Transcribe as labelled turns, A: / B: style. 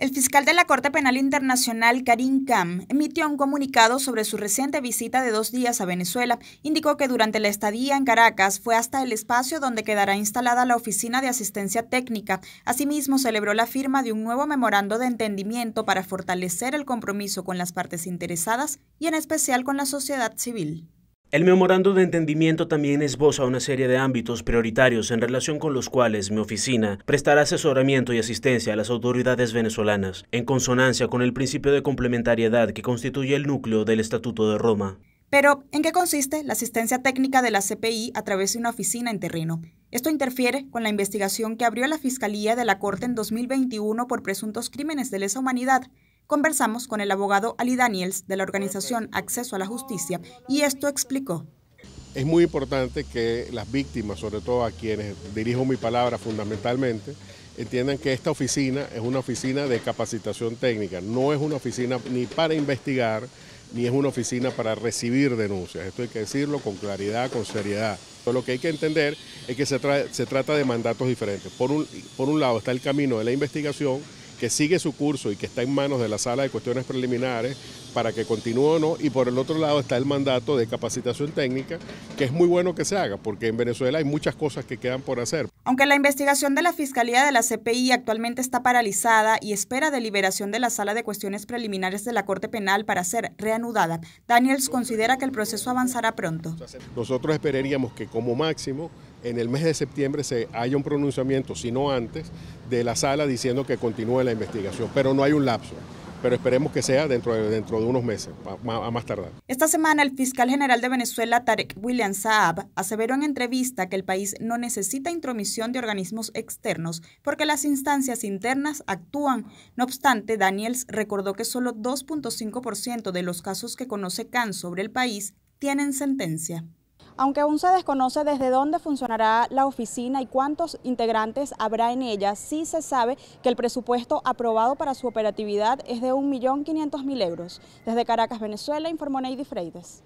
A: El fiscal de la Corte Penal Internacional, Karim Kam, emitió un comunicado sobre su reciente visita de dos días a Venezuela. Indicó que durante la estadía en Caracas fue hasta el espacio donde quedará instalada la Oficina de Asistencia Técnica. Asimismo, celebró la firma de un nuevo memorando de entendimiento para fortalecer el compromiso con las partes interesadas y en especial con la sociedad civil.
B: El memorando de entendimiento también esboza una serie de ámbitos prioritarios en relación con los cuales mi oficina prestará asesoramiento y asistencia a las autoridades venezolanas, en consonancia con el principio de complementariedad que constituye el núcleo del Estatuto de Roma.
A: Pero, ¿en qué consiste la asistencia técnica de la CPI a través de una oficina en terreno? Esto interfiere con la investigación que abrió la Fiscalía de la Corte en 2021 por presuntos crímenes de lesa humanidad Conversamos con el abogado Ali Daniels de la organización Acceso a la Justicia y esto explicó.
C: Es muy importante que las víctimas, sobre todo a quienes dirijo mi palabra fundamentalmente, entiendan que esta oficina es una oficina de capacitación técnica, no es una oficina ni para investigar, ni es una oficina para recibir denuncias. Esto hay que decirlo con claridad, con seriedad. lo que hay que entender es que se, trata de mandatos diferentes. por un lado está el camino de la investigación que sigue su curso y que está en manos de la sala de cuestiones preliminares para que continúe o no. Y por el otro lado está el mandato de capacitación técnica, que es muy bueno que se haga, porque en Venezuela hay muchas cosas que quedan por hacer.
A: Aunque la investigación de la Fiscalía de la CPI actualmente está paralizada y espera deliberación de la sala de cuestiones preliminares de la Corte Penal para ser reanudada, Daniels considera que el proceso avanzará pronto.
C: Nosotros esperaríamos que como máximo en el mes de septiembre se haya un pronunciamiento, si no antes, de la sala diciendo que continúe la investigación, pero no hay un lapso pero esperemos que sea dentro de, unos meses, a, más tardar.
A: Esta semana, el fiscal general de Venezuela, Tarek William Saab, aseveró en entrevista que el país no necesita intromisión de organismos externos porque las instancias internas actúan. No obstante, Daniels recordó que solo 2.5% de los casos que conoce CAN sobre el país tienen sentencia. Aunque aún se desconoce desde dónde funcionará la oficina y cuántos integrantes habrá en ella, sí se sabe que el presupuesto aprobado para su operatividad es de 1.500.000 euros. Desde Caracas, Venezuela, informó Neidy Freides.